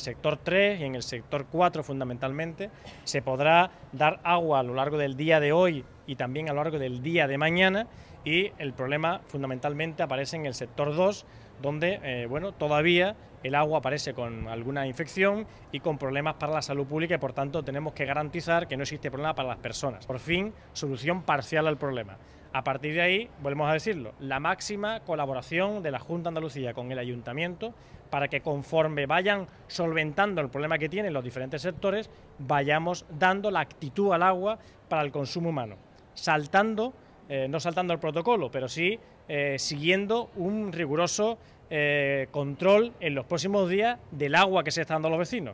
sector 3 y en el sector 4 fundamentalmente, se podrá dar agua a lo largo del día de hoy y también a lo largo del día de mañana y el problema fundamentalmente aparece en el sector 2 donde eh, bueno, todavía el agua aparece con alguna infección y con problemas para la salud pública y por tanto tenemos que garantizar que no existe problema para las personas. Por fin, solución parcial al problema. A partir de ahí, volvemos a decirlo, la máxima colaboración de la Junta Andalucía con el Ayuntamiento para que conforme vayan solventando el problema que tienen los diferentes sectores, vayamos dando la actitud al agua para el consumo humano, saltando, eh, no saltando el protocolo, pero sí eh, siguiendo un riguroso eh, control en los próximos días del agua que se está dando a los vecinos.